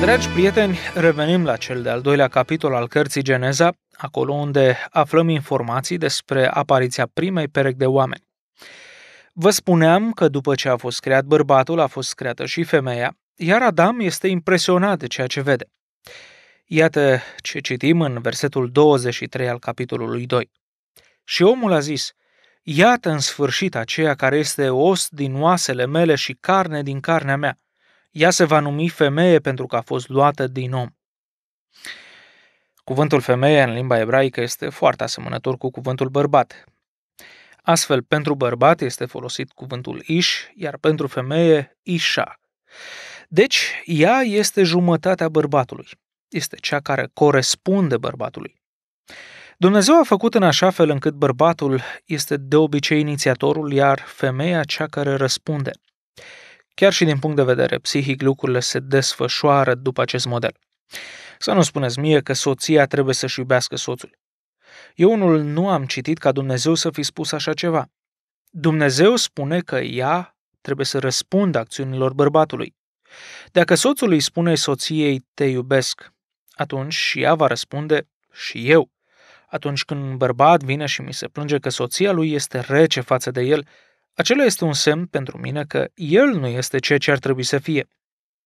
Dragi prieteni, revenim la cel de-al doilea capitol al cărții Geneza, acolo unde aflăm informații despre apariția primei perechi de oameni. Vă spuneam că după ce a fost creat bărbatul, a fost creată și femeia, iar Adam este impresionat de ceea ce vede. Iată ce citim în versetul 23 al capitolului 2. Și omul a zis, Iată în sfârșit aceea care este os din oasele mele și carne din carnea mea – ea se va numi femeie pentru că a fost luată din om. Cuvântul femeie în limba ebraică este foarte asemănător cu cuvântul bărbat. Astfel, pentru bărbat este folosit cuvântul ish, iar pentru femeie isha. Deci, ea este jumătatea bărbatului. Este cea care corespunde bărbatului. Dumnezeu a făcut în așa fel încât bărbatul este de obicei inițiatorul, iar femeia cea care răspunde – Chiar și din punct de vedere psihic, lucrurile se desfășoară după acest model. Să nu spuneți mie că soția trebuie să-și iubească soțul. Eu unul nu am citit ca Dumnezeu să fi spus așa ceva. Dumnezeu spune că ea trebuie să răspundă acțiunilor bărbatului. Dacă soțul îi spune soției te iubesc, atunci și ea va răspunde și eu. Atunci când un bărbat vine și mi se plânge că soția lui este rece față de el, acela este un semn pentru mine că el nu este ceea ce ar trebui să fie.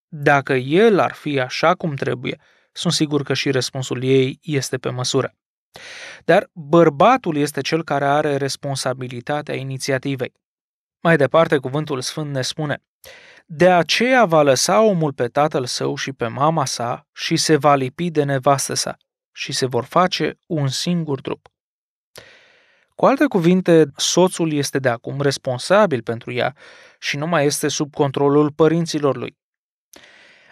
Dacă el ar fi așa cum trebuie, sunt sigur că și răspunsul ei este pe măsură. Dar bărbatul este cel care are responsabilitatea inițiativei. Mai departe, cuvântul sfânt ne spune, De aceea va lăsa omul pe tatăl său și pe mama sa și se va lipi de nevastă sa și se vor face un singur trup. Cu alte cuvinte, soțul este de acum responsabil pentru ea și nu mai este sub controlul părinților lui.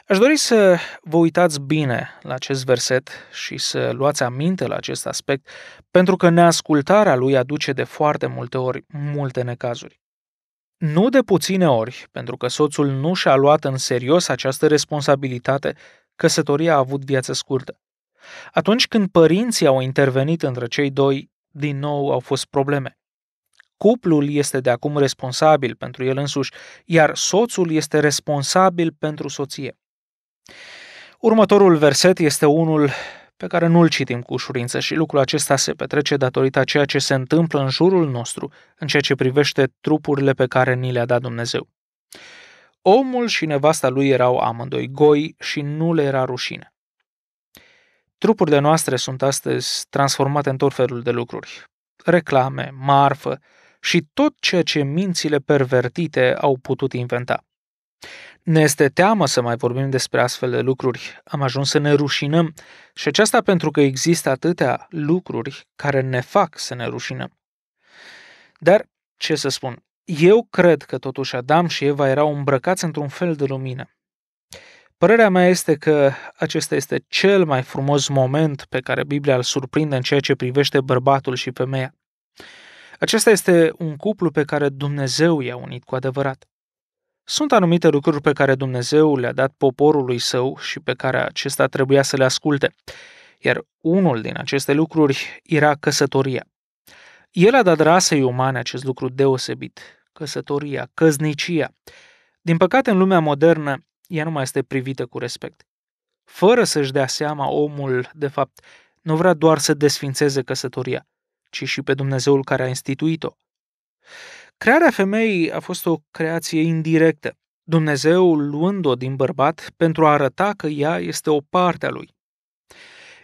Aș dori să vă uitați bine la acest verset și să luați aminte la acest aspect, pentru că neascultarea lui aduce de foarte multe ori multe necazuri. Nu de puține ori, pentru că soțul nu și-a luat în serios această responsabilitate, căsătoria a avut viață scurtă. Atunci când părinții au intervenit între cei doi, din nou au fost probleme. Cuplul este de acum responsabil pentru el însuși, iar soțul este responsabil pentru soție. Următorul verset este unul pe care nu-l citim cu ușurință și lucrul acesta se petrece datorită a ceea ce se întâmplă în jurul nostru în ceea ce privește trupurile pe care ni le-a dat Dumnezeu. Omul și nevasta lui erau amândoi goi și nu le era rușine. Trupurile noastre sunt astăzi transformate în tot felul de lucruri. Reclame, marfă și tot ceea ce mințile pervertite au putut inventa. Ne este teamă să mai vorbim despre astfel de lucruri. Am ajuns să ne rușinăm și aceasta pentru că există atâtea lucruri care ne fac să ne rușinăm. Dar, ce să spun, eu cred că totuși Adam și Eva erau îmbrăcați într-un fel de lumină. Părerea mea este că acesta este cel mai frumos moment pe care Biblia îl surprinde în ceea ce privește bărbatul și femeia. Acesta este un cuplu pe care Dumnezeu i-a unit cu adevărat. Sunt anumite lucruri pe care Dumnezeu le-a dat poporului său și pe care acesta trebuia să le asculte, iar unul din aceste lucruri era căsătoria. El a dat rasei umane acest lucru deosebit, căsătoria, căznicia. Din păcate, în lumea modernă, ea nu mai este privită cu respect. Fără să-și dea seama, omul, de fapt, nu vrea doar să desfințeze căsătoria, ci și pe Dumnezeul care a instituit-o. Crearea femeii a fost o creație indirectă, Dumnezeu luând-o din bărbat pentru a arăta că ea este o parte a lui.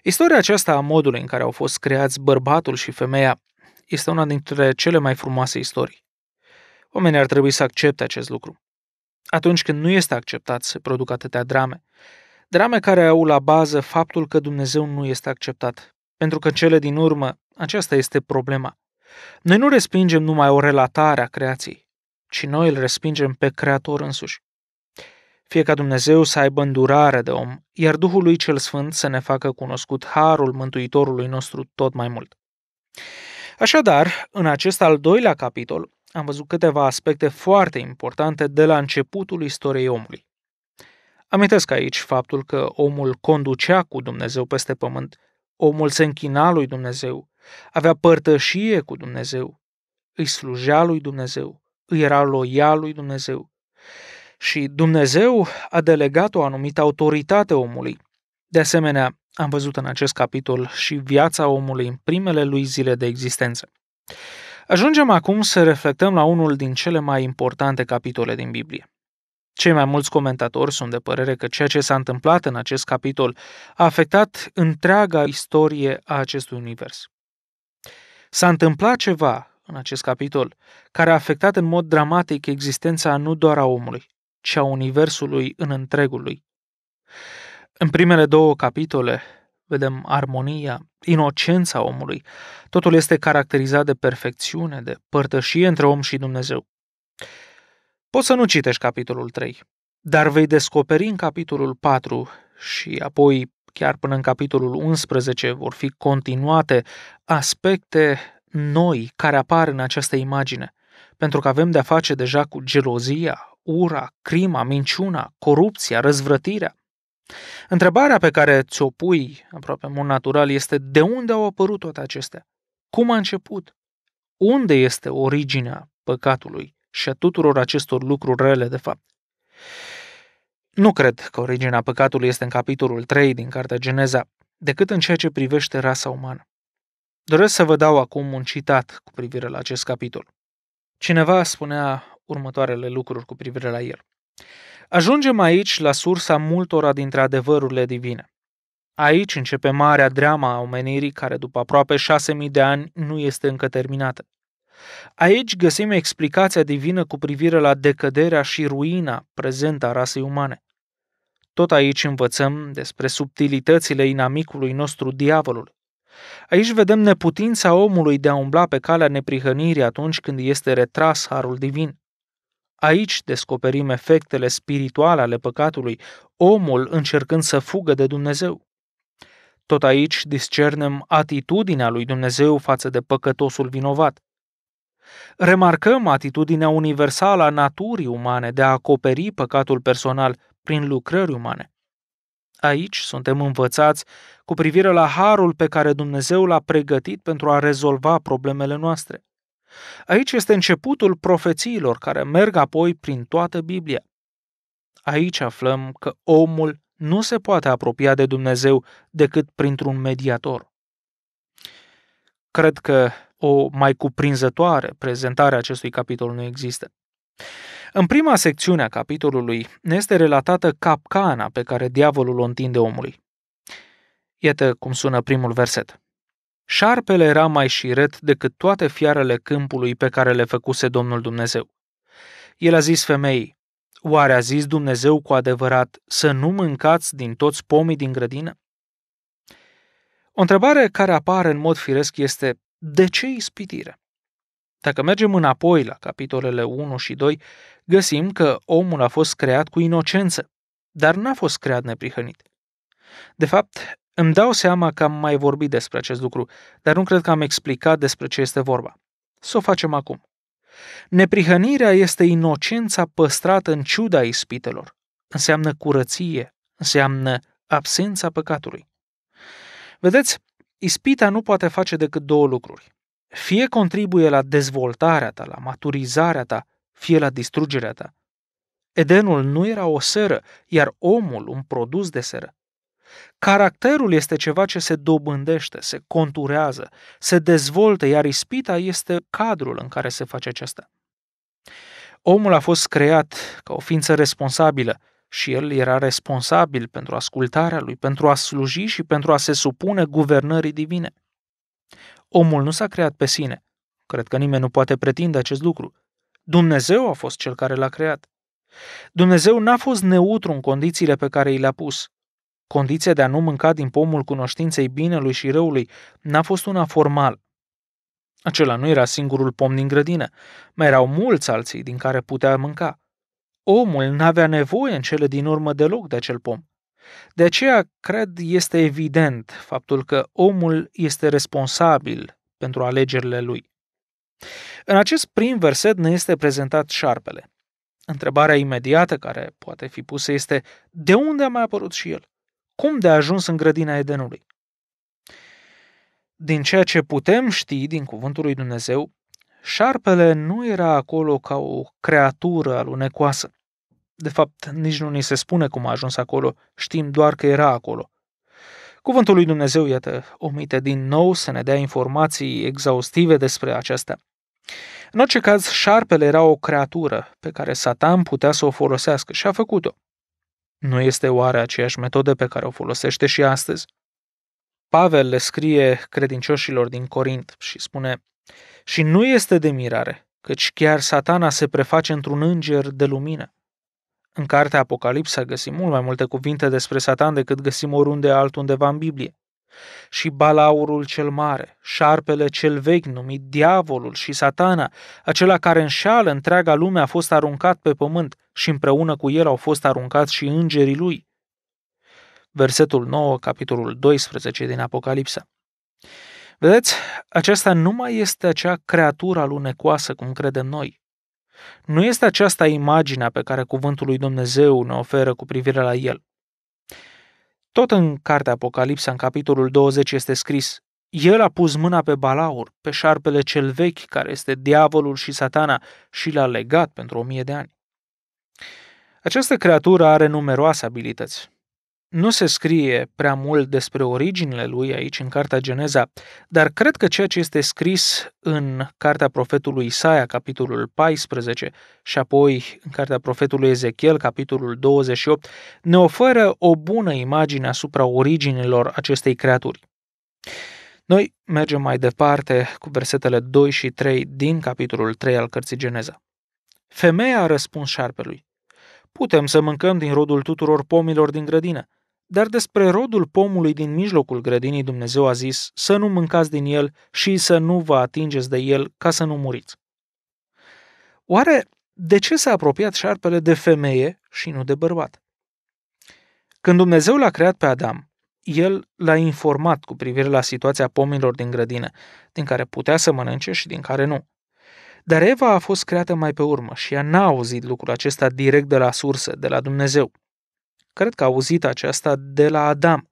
Istoria aceasta a modului în care au fost creați bărbatul și femeia este una dintre cele mai frumoase istorii. Oamenii ar trebui să accepte acest lucru atunci când nu este acceptat să producă atâtea drame. Drame care au la bază faptul că Dumnezeu nu este acceptat. Pentru că cele din urmă, aceasta este problema. Noi nu respingem numai o relatare a creației, ci noi îl respingem pe Creator însuși. Fie ca Dumnezeu să aibă îndurare de om, iar Duhul lui cel Sfânt să ne facă cunoscut harul Mântuitorului nostru tot mai mult. Așadar, în acest al doilea capitol, am văzut câteva aspecte foarte importante de la începutul istoriei omului. Amintesc aici faptul că omul conducea cu Dumnezeu peste pământ, omul se închina lui Dumnezeu, avea părtășie cu Dumnezeu, îi slujea lui Dumnezeu, îi era loial lui Dumnezeu. Și Dumnezeu a delegat o anumită autoritate omului. De asemenea, am văzut în acest capitol și viața omului în primele lui zile de existență. Ajungem acum să reflectăm la unul din cele mai importante capitole din Biblie. Cei mai mulți comentatori sunt de părere că ceea ce s-a întâmplat în acest capitol a afectat întreaga istorie a acestui univers. S-a întâmplat ceva în acest capitol care a afectat în mod dramatic existența nu doar a omului, ci a universului în întregul lui. În primele două capitole vedem armonia, inocența omului. Totul este caracterizat de perfecțiune, de părtășie între om și Dumnezeu. Poți să nu citești capitolul 3, dar vei descoperi în capitolul 4 și apoi chiar până în capitolul 11 vor fi continuate aspecte noi care apar în această imagine, pentru că avem de-a face deja cu gelozia, ura, crima, minciuna, corupția, răzvrătirea. Întrebarea pe care ți-o pui, aproape în mod natural, este de unde au apărut toate acestea? Cum a început? Unde este originea păcatului și a tuturor acestor lucruri rele, de fapt? Nu cred că originea păcatului este în capitolul 3 din Cartea Geneza, decât în ceea ce privește rasa umană. Doresc să vă dau acum un citat cu privire la acest capitol. Cineva spunea următoarele lucruri cu privire la el. Ajungem aici la sursa multora dintre adevărurile divine. Aici începe marea dreama a omenirii care după aproape șase mii de ani nu este încă terminată. Aici găsim explicația divină cu privire la decăderea și ruina prezentă a rasei umane. Tot aici învățăm despre subtilitățile inamicului nostru diavolul. Aici vedem neputința omului de a umbla pe calea neprihănirii atunci când este retras harul divin. Aici descoperim efectele spirituale ale păcatului, omul încercând să fugă de Dumnezeu. Tot aici discernem atitudinea lui Dumnezeu față de păcătosul vinovat. Remarcăm atitudinea universală a naturii umane de a acoperi păcatul personal prin lucrări umane. Aici suntem învățați cu privire la harul pe care Dumnezeu l-a pregătit pentru a rezolva problemele noastre. Aici este începutul profețiilor care merg apoi prin toată Biblia. Aici aflăm că omul nu se poate apropia de Dumnezeu decât printr-un mediator. Cred că o mai cuprinzătoare prezentare a acestui capitol nu există. În prima secțiune a capitolului ne este relatată capcana pe care diavolul o întinde omului. Iată cum sună primul verset. Șarpele era mai șiret decât toate fiarele câmpului pe care le făcuse Domnul Dumnezeu. El a zis femeii, oare a zis Dumnezeu cu adevărat să nu mâncați din toți pomii din grădină? O întrebare care apare în mod firesc este, de ce ispitire? Dacă mergem înapoi la capitolele 1 și 2, găsim că omul a fost creat cu inocență, dar n-a fost creat neprihănit. De fapt, îmi dau seama că am mai vorbit despre acest lucru, dar nu cred că am explicat despre ce este vorba. Să o facem acum. Neprihănirea este inocența păstrată în ciuda ispitelor. Înseamnă curăție, înseamnă absența păcatului. Vedeți, ispita nu poate face decât două lucruri. Fie contribuie la dezvoltarea ta, la maturizarea ta, fie la distrugerea ta. Edenul nu era o seră, iar omul un produs de seră. Caracterul este ceva ce se dobândește, se conturează, se dezvoltă, iar ispita este cadrul în care se face acesta. Omul a fost creat ca o ființă responsabilă și el era responsabil pentru ascultarea lui, pentru a sluji și pentru a se supune guvernării divine. Omul nu s-a creat pe sine. Cred că nimeni nu poate pretinde acest lucru. Dumnezeu a fost cel care l-a creat. Dumnezeu n-a fost neutru în condițiile pe care i le-a pus. Condiția de a nu mânca din pomul cunoștinței binelui și răului n-a fost una formală. Acela nu era singurul pom din grădină, mai erau mulți alții din care putea mânca. Omul n-avea nevoie în cele din urmă deloc de acel pom. De aceea, cred, este evident faptul că omul este responsabil pentru alegerile lui. În acest prim verset ne este prezentat șarpele. Întrebarea imediată care poate fi pusă este de unde a mai apărut și el? cum de a ajuns în grădina Edenului. Din ceea ce putem ști din cuvântul lui Dumnezeu, șarpele nu era acolo ca o creatură alunecoasă. De fapt, nici nu ni se spune cum a ajuns acolo, știm doar că era acolo. Cuvântul lui Dumnezeu, iată, omite din nou să ne dea informații exhaustive despre aceasta. În orice caz, șarpele era o creatură pe care Satan putea să o folosească și a făcut-o. Nu este oare aceeași metodă pe care o folosește și astăzi? Pavel le scrie credincioșilor din Corint și spune Și nu este de mirare, căci chiar satana se preface într-un înger de lumină. În cartea Apocalipsa găsim mult mai multe cuvinte despre Satan decât găsim oriunde altundeva în Biblie și balaurul cel mare, șarpele cel vechi numit diavolul și satana, acela care înșală întreaga lume a fost aruncat pe pământ și împreună cu el au fost aruncați și îngerii lui. Versetul 9, capitolul 12 din Apocalipsa. Vedeți, aceasta nu mai este acea creatură alunecoasă cum credem noi. Nu este aceasta imaginea pe care cuvântul lui Dumnezeu ne oferă cu privire la el. Tot în cartea Apocalipsa, în capitolul 20, este scris El a pus mâna pe balaur, pe șarpele cel vechi, care este diavolul și satana, și l-a legat pentru o mie de ani. Această creatură are numeroase abilități. Nu se scrie prea mult despre originile lui aici în Cartea Geneza, dar cred că ceea ce este scris în Cartea Profetului Isaia, capitolul 14, și apoi în Cartea Profetului Ezechiel, capitolul 28, ne oferă o bună imagine asupra originilor acestei creaturi. Noi mergem mai departe cu versetele 2 și 3 din capitolul 3 al cărții Geneza. Femeia a răspuns șarpelui, Putem să mâncăm din rodul tuturor pomilor din grădină, dar despre rodul pomului din mijlocul grădinii Dumnezeu a zis să nu mâncați din el și să nu vă atingeți de el ca să nu muriți. Oare de ce s-a apropiat șarpele de femeie și nu de bărbat? Când Dumnezeu l-a creat pe Adam, el l-a informat cu privire la situația pomilor din grădină, din care putea să mănânce și din care nu. Dar Eva a fost creată mai pe urmă și ea n-a auzit lucrul acesta direct de la sursă, de la Dumnezeu. Cred că a auzit aceasta de la Adam,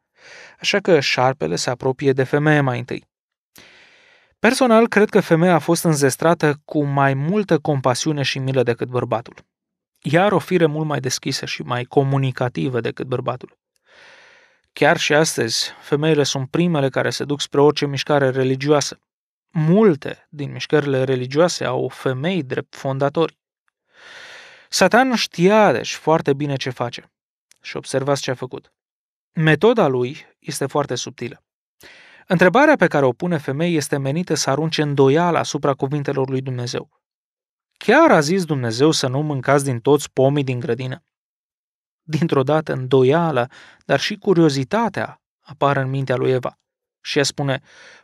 așa că șarpele se apropie de femeie mai întâi. Personal, cred că femeia a fost înzestrată cu mai multă compasiune și milă decât bărbatul. Ea are o fire mult mai deschisă și mai comunicativă decât bărbatul. Chiar și astăzi, femeile sunt primele care se duc spre orice mișcare religioasă, Multe din mișcările religioase au femei drept fondatori. Satan știa deci foarte bine ce face. Și observați ce a făcut. Metoda lui este foarte subtilă. Întrebarea pe care o pune femei este menită să arunce îndoială asupra cuvintelor lui Dumnezeu. Chiar a zis Dumnezeu să nu mâncați din toți pomii din grădină. Dintr-o dată, îndoiala, dar și curiozitatea apar în mintea lui Eva. Și ea spune,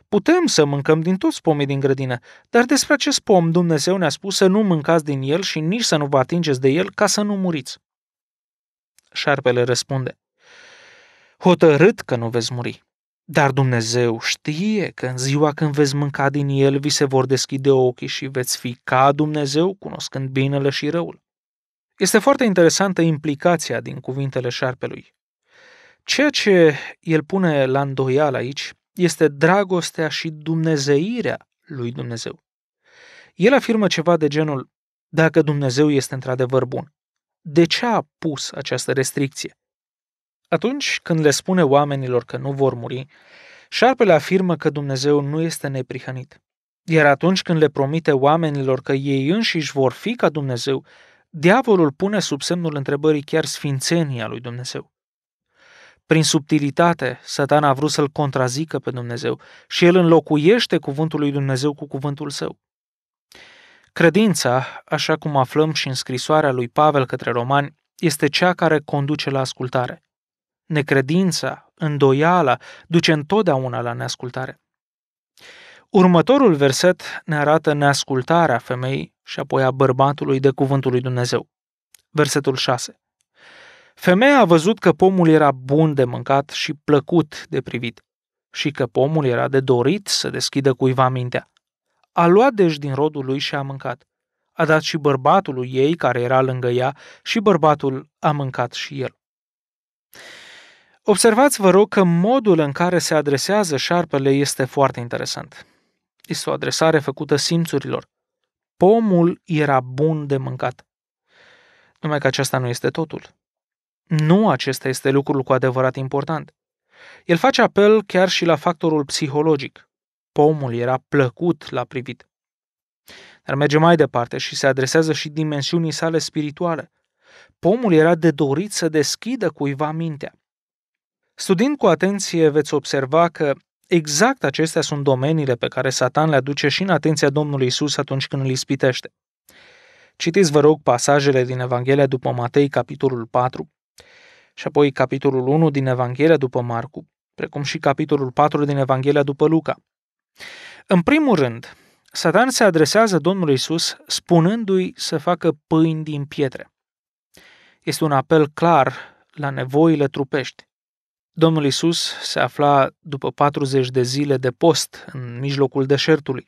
putem să mâncăm din toți pomii din grădină, dar despre acest pom Dumnezeu ne-a spus să nu mâncați din el și nici să nu vă atingeți de el ca să nu muriți. Șarpele răspunde, hotărât că nu veți muri. Dar Dumnezeu știe că în ziua când veți mânca din el, vi se vor deschide ochii și veți fi ca Dumnezeu, cunoscând binele și răul. Este foarte interesantă implicația din cuvintele șarpelui. Ceea ce el pune la îndoială aici este dragostea și dumnezeirea lui Dumnezeu. El afirmă ceva de genul, dacă Dumnezeu este într-adevăr bun, de ce a pus această restricție? Atunci când le spune oamenilor că nu vor muri, șarpele afirmă că Dumnezeu nu este neprihănit. Iar atunci când le promite oamenilor că ei înșiși vor fi ca Dumnezeu, diavolul pune sub semnul întrebării chiar sfințenia lui Dumnezeu. Prin subtilitate, satan a vrut să-l contrazică pe Dumnezeu și el înlocuiește cuvântul lui Dumnezeu cu cuvântul său. Credința, așa cum aflăm și în scrisoarea lui Pavel către romani, este cea care conduce la ascultare. Necredința, îndoiala, duce întotdeauna la neascultare. Următorul verset ne arată neascultarea femeii și apoi a bărbatului de cuvântul lui Dumnezeu. Versetul 6. Femeia a văzut că pomul era bun de mâncat și plăcut de privit și că pomul era de dorit să deschidă cuiva mintea. A luat deci din rodul lui și a mâncat. A dat și bărbatului ei care era lângă ea și bărbatul a mâncat și el. Observați, vă rog, că modul în care se adresează șarpele este foarte interesant. Este o adresare făcută simțurilor. Pomul era bun de mâncat. Numai că aceasta nu este totul. Nu acesta este lucrul cu adevărat important. El face apel chiar și la factorul psihologic. Pomul era plăcut la privit. Dar merge mai departe și se adresează și dimensiunii sale spirituale. Pomul era de dorit să deschidă cuiva mintea. Studiind cu atenție, veți observa că exact acestea sunt domeniile pe care Satan le aduce și în atenția Domnului Isus atunci când îl ispitește. Citiți, vă rog, pasajele din Evanghelia după Matei, capitolul 4, și apoi capitolul 1 din Evanghelia după Marcu, precum și capitolul 4 din Evanghelia după Luca. În primul rând, Satan se adresează Domnului Isus spunându-i să facă pâini din pietre. Este un apel clar la nevoile trupești. Domnul Isus se afla după 40 de zile de post în mijlocul deșertului.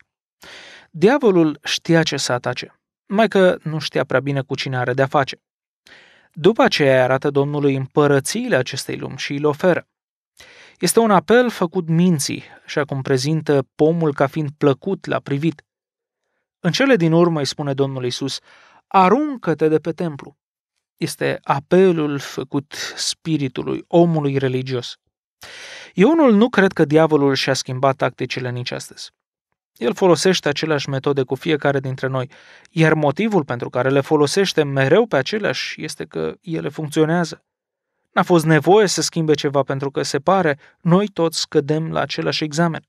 Diavolul știa ce să atace, mai că nu știa prea bine cu cine are de-a face. După aceea arată Domnului împărățiile acestei lumi și îl oferă. Este un apel făcut minții, așa cum prezintă pomul ca fiind plăcut la privit. În cele din urmă îi spune Domnul Isus, aruncă-te de pe templu. Este apelul făcut spiritului, omului religios. Eu unul nu cred că diavolul și-a schimbat tacticile nici astăzi. El folosește aceleași metode cu fiecare dintre noi, iar motivul pentru care le folosește mereu pe aceleași este că ele funcționează. N-a fost nevoie să schimbe ceva pentru că se pare, noi toți cădem la același examen.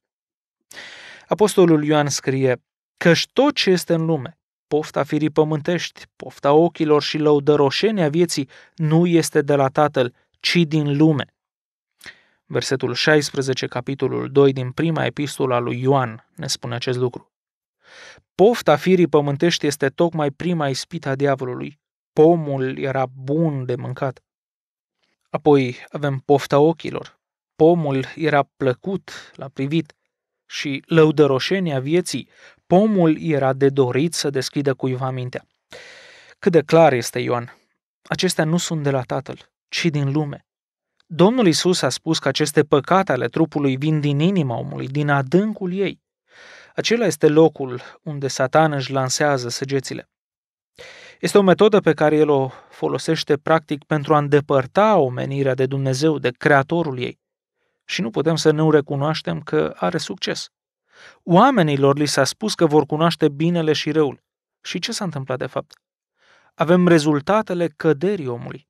Apostolul Ioan scrie, că tot ce este în lume, pofta firii pământești, pofta ochilor și lăudăroșenia vieții nu este de la Tatăl, ci din lume. Versetul 16, capitolul 2 din prima epistola lui Ioan ne spune acest lucru. Pofta firii pământești este tocmai prima ispită a diavolului. Pomul era bun de mâncat. Apoi avem pofta ochilor. Pomul era plăcut la privit și lăudăroșenia vieții. Pomul era de dorit să deschidă cuiva mintea. Cât de clar este Ioan, acestea nu sunt de la tatăl, ci din lume. Domnul Isus a spus că aceste păcate ale trupului vin din inima omului, din adâncul ei. Acela este locul unde satan își lansează săgețile. Este o metodă pe care el o folosește practic pentru a îndepărta omenirea de Dumnezeu, de Creatorul ei. Și nu putem să nu recunoaștem că are succes. Oamenilor li s-a spus că vor cunoaște binele și răul. Și ce s-a întâmplat de fapt? Avem rezultatele căderii omului.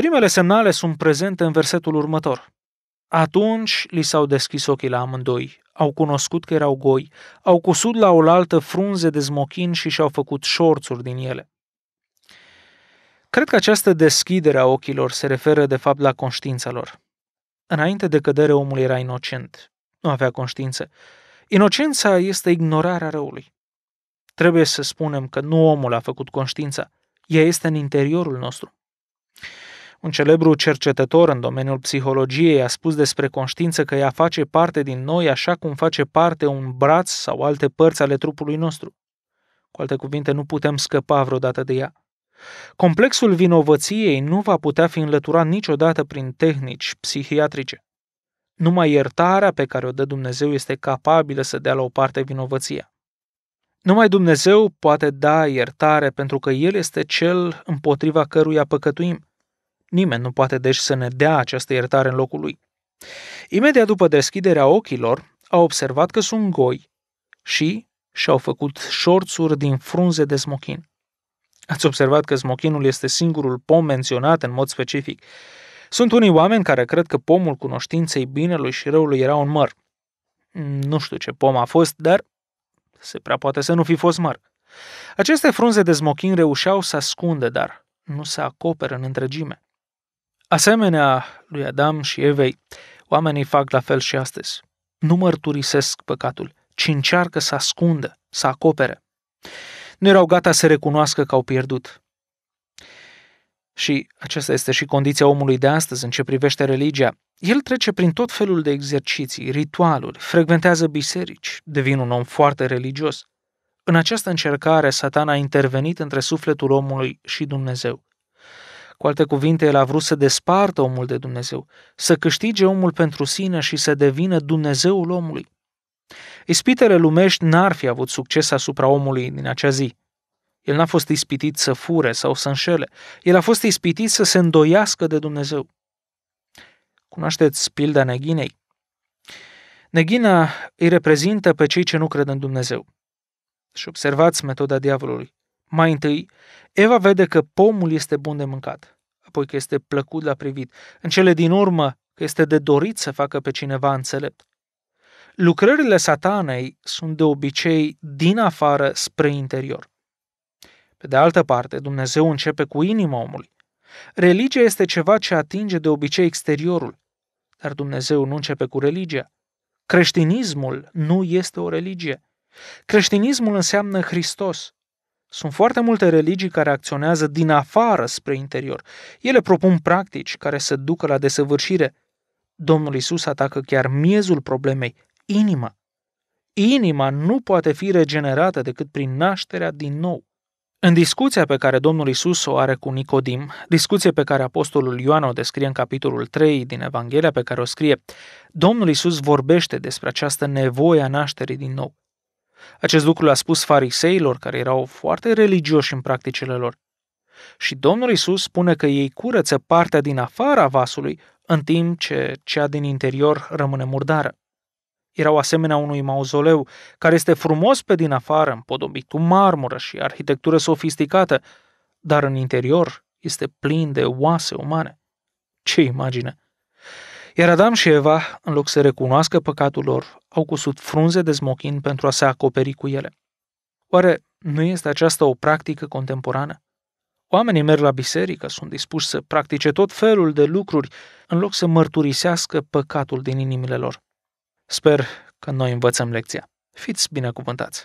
Primele semnale sunt prezente în versetul următor. Atunci li s-au deschis ochii la amândoi, au cunoscut că erau goi, au cusut la oaltă frunze de smochin și și-au făcut șorțuri din ele. Cred că această deschidere a ochilor se referă de fapt la conștiința lor. Înainte de cădere, omul era inocent. Nu avea conștiință. Inocența este ignorarea răului. Trebuie să spunem că nu omul a făcut conștiința. Ea este în interiorul nostru. Un celebru cercetător în domeniul psihologiei a spus despre conștiință că ea face parte din noi așa cum face parte un braț sau alte părți ale trupului nostru. Cu alte cuvinte, nu putem scăpa vreodată de ea. Complexul vinovăției nu va putea fi înlăturat niciodată prin tehnici psihiatrice. Numai iertarea pe care o dă Dumnezeu este capabilă să dea la o parte vinovăția. Numai Dumnezeu poate da iertare pentru că El este Cel împotriva căruia păcătuim. Nimeni nu poate deci să ne dea această iertare în locul lui. Imediat după deschiderea ochilor, au observat că sunt goi și și-au făcut șorțuri din frunze de smochin. Ați observat că smochinul este singurul pom menționat în mod specific. Sunt unii oameni care cred că pomul cunoștinței binelui și răului era un măr. Nu știu ce pom a fost, dar se prea poate să nu fi fost măr. Aceste frunze de smochin reușeau să ascundă, dar nu se acopere în întregime. Asemenea lui Adam și Evei, oamenii fac la fel și astăzi. Nu mărturisesc păcatul, ci încearcă să ascundă, să acopere. Nu erau gata să recunoască că au pierdut. Și aceasta este și condiția omului de astăzi în ce privește religia. El trece prin tot felul de exerciții, ritualuri, frecventează biserici, devine un om foarte religios. În această încercare, Satan a intervenit între sufletul omului și Dumnezeu. Cu alte cuvinte, el a vrut să despartă omul de Dumnezeu, să câștige omul pentru sine și să devină Dumnezeul omului. Ispitele lumești n-ar fi avut succes asupra omului din acea zi. El n-a fost ispitit să fure sau să înșele. El a fost ispitit să se îndoiască de Dumnezeu. Cunoașteți pilda neghinei? Neghina îi reprezintă pe cei ce nu cred în Dumnezeu. Și observați metoda diavolului. Mai întâi, Eva vede că pomul este bun de mâncat, apoi că este plăcut la privit, în cele din urmă că este de dorit să facă pe cineva înțelept. Lucrările satanei sunt de obicei din afară spre interior. Pe de altă parte, Dumnezeu începe cu inima omului. Religia este ceva ce atinge de obicei exteriorul, dar Dumnezeu nu începe cu religia. Creștinismul nu este o religie. Creștinismul înseamnă Hristos, sunt foarte multe religii care acționează din afară spre interior. Ele propun practici care să ducă la desăvârșire. Domnul Isus atacă chiar miezul problemei, inima. Inima nu poate fi regenerată decât prin nașterea din nou. În discuția pe care Domnul Isus o are cu Nicodim, discuție pe care Apostolul Ioan o descrie în capitolul 3 din Evanghelia pe care o scrie, Domnul Isus vorbește despre această nevoie a nașterii din nou. Acest lucru l-a spus fariseilor, care erau foarte religioși în practicile lor. Și Domnul Isus spune că ei curăță partea din afara vasului, în timp ce cea din interior rămâne murdară. Erau asemenea unui mauzoleu, care este frumos pe din afară, împodobit cu marmură și arhitectură sofisticată, dar în interior este plin de oase umane. Ce imagine! Iar Adam și Eva, în loc să recunoască păcatul lor, au cusut frunze de smochin pentru a se acoperi cu ele. Oare nu este aceasta o practică contemporană? Oamenii merg la biserică, sunt dispuși să practice tot felul de lucruri, în loc să mărturisească păcatul din inimile lor. Sper că noi învățăm lecția. Fiți binecuvântați!